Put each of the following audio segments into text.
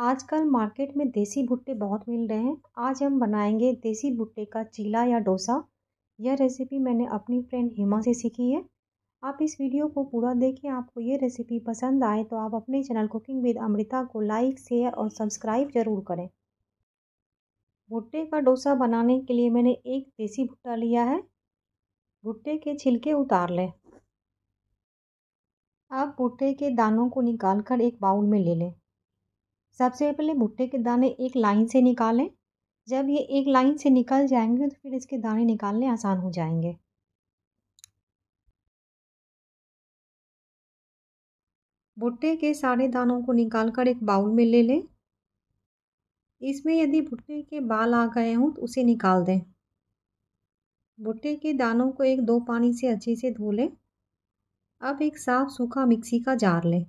आजकल मार्केट में देसी भुट्टे बहुत मिल रहे हैं आज हम बनाएंगे देसी भुट्टे का चीला या डोसा यह रेसिपी मैंने अपनी फ्रेंड हेमा से सीखी है आप इस वीडियो को पूरा देखें आपको ये रेसिपी पसंद आए तो आप अपने चैनल कुकिंग विद अमृता को लाइक शेयर और सब्सक्राइब ज़रूर करें भुट्टे का डोसा बनाने के लिए मैंने एक देसी भुट्टा लिया है भुट्टे के छिलके उतार लें आप भुट्टे के दानों को निकाल कर एक बाउल में ले लें सबसे पहले भुट्टे के दाने एक लाइन से निकालें जब ये एक लाइन से निकल जाएंगे तो फिर इसके दाने निकालने आसान हो जाएंगे भुट्टे के सारे दानों को निकालकर एक बाउल में ले लें इसमें यदि भुट्टे के बाल आ गए हों तो उसे निकाल दें भुट्टे के दानों को एक दो पानी से अच्छे से धो लें अब एक साफ सूखा मिक्सी का जार लें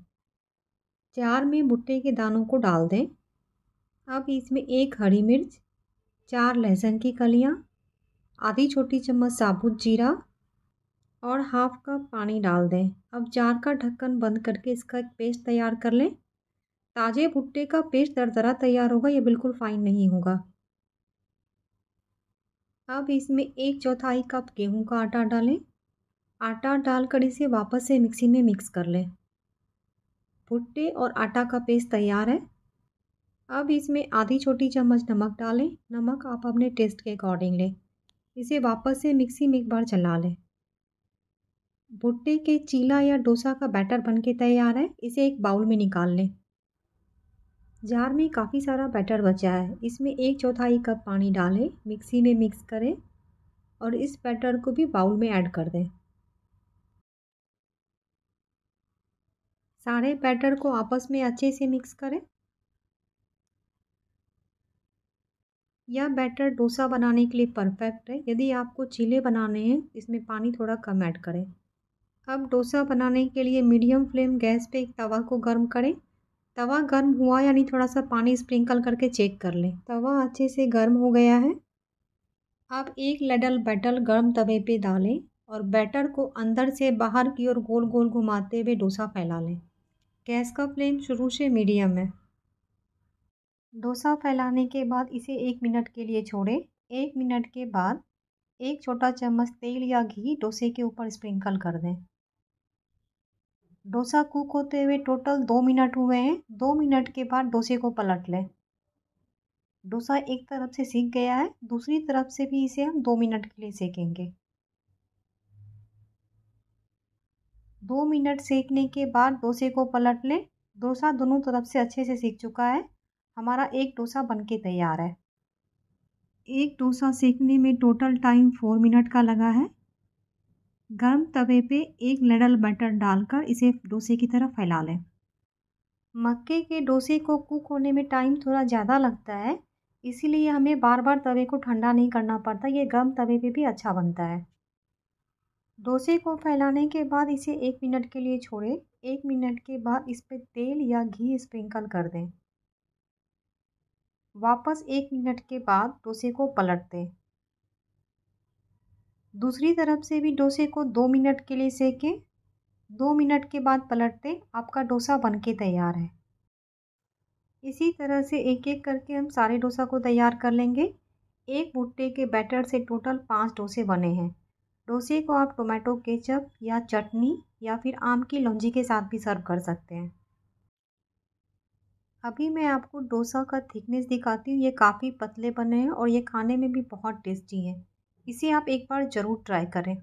चार में भुट्टे के दानों को डाल दें अब इसमें एक हरी मिर्च चार लहसुन की कलियाँ आधी छोटी चम्मच साबुत जीरा और हाफ कप पानी डाल दें अब जार का ढक्कन बंद करके इसका एक पेस्ट तैयार कर लें ताज़े भुट्टे का पेस्ट दरदरा तैयार होगा यह बिल्कुल फाइन नहीं होगा अब इसमें एक चौथाई कप गेहूं का आटा डालें आटा डालकर इसे वापस से मिक्सी में मिक्स कर लें भुट्टे और आटा का पेस्ट तैयार है अब इसमें आधी छोटी चम्मच नमक डालें नमक आप अपने टेस्ट के अकॉर्डिंग लें इसे वापस से मिक्सी में एक बार चला लें भुट्टे के चीला या डोसा का बैटर बनके तैयार है इसे एक बाउल में निकाल लें जार में काफ़ी सारा बैटर बचा है इसमें एक चौथाई कप पानी डालें मिक्सी में मिक्स करें और इस बैटर को भी बाउल में ऐड कर दें सारे बैटर को आपस में अच्छे से मिक्स करें यह बैटर डोसा बनाने के लिए परफेक्ट है यदि आपको चीले बनाने हैं इसमें पानी थोड़ा कम ऐड करें अब डोसा बनाने के लिए मीडियम फ्लेम गैस पे एक तवा को गर्म करें तवा गर्म हुआ यानी थोड़ा सा पानी स्प्रिंकल करके चेक कर लें तवा अच्छे से गर्म हो गया है आप एक लडल बैटर गर्म तवे पे डालें और बैटर को अंदर से बाहर की ओर गोल गोल घुमाते हुए डोसा फैला लें गैस का फ्लेम शुरू से मीडियम है डोसा फैलाने के बाद इसे एक मिनट के लिए छोड़ें एक मिनट के बाद एक छोटा चम्मच तेल या घी डोसे के ऊपर स्प्रिंकल कर दें डोसा कुक होते हुए टोटल दो मिनट हुए हैं दो मिनट के बाद डोसे को पलट लें डोसा एक तरफ से सीख गया है दूसरी तरफ से भी इसे हम दो मिनट के लिए सेकेंगे दो मिनट सेकने के बाद डोसे को पलट लें डोसा दोनों तरफ से अच्छे से सेक चुका है हमारा एक डोसा बनके तैयार है एक डोसा सेकने में टोटल टाइम फोर मिनट का लगा है गर्म तवे पे एक लडल बटर डालकर इसे डोसे की तरफ फैला लें मक्के के डोसे को कुक होने में टाइम थोड़ा ज़्यादा लगता है इसीलिए हमें बार बार तवे को ठंडा नहीं करना पड़ता ये गर्म तवे पे भी अच्छा बनता है डोसे को फैलाने के बाद इसे एक मिनट के लिए छोड़ें एक मिनट के बाद इस पर तेल या घी स्प्रिंकल कर दें वापस एक मिनट के बाद डोसे को पलट दें दूसरी तरफ से भी डोसे को दो मिनट के लिए सेकें दो मिनट के बाद पलट दें आपका डोसा बनके तैयार है इसी तरह से एक एक करके हम सारे डोसा को तैयार कर लेंगे एक भुट्टे के बैटर से टोटल पाँच डोसे बने हैं डोसे को आप टोमेटो केचप या चटनी या फिर आम की लौंजी के साथ भी सर्व कर सकते हैं अभी मैं आपको डोसा का थिकनेस दिखाती हूँ ये काफ़ी पतले बने हैं और ये खाने में भी बहुत टेस्टी है इसे आप एक बार ज़रूर ट्राई करें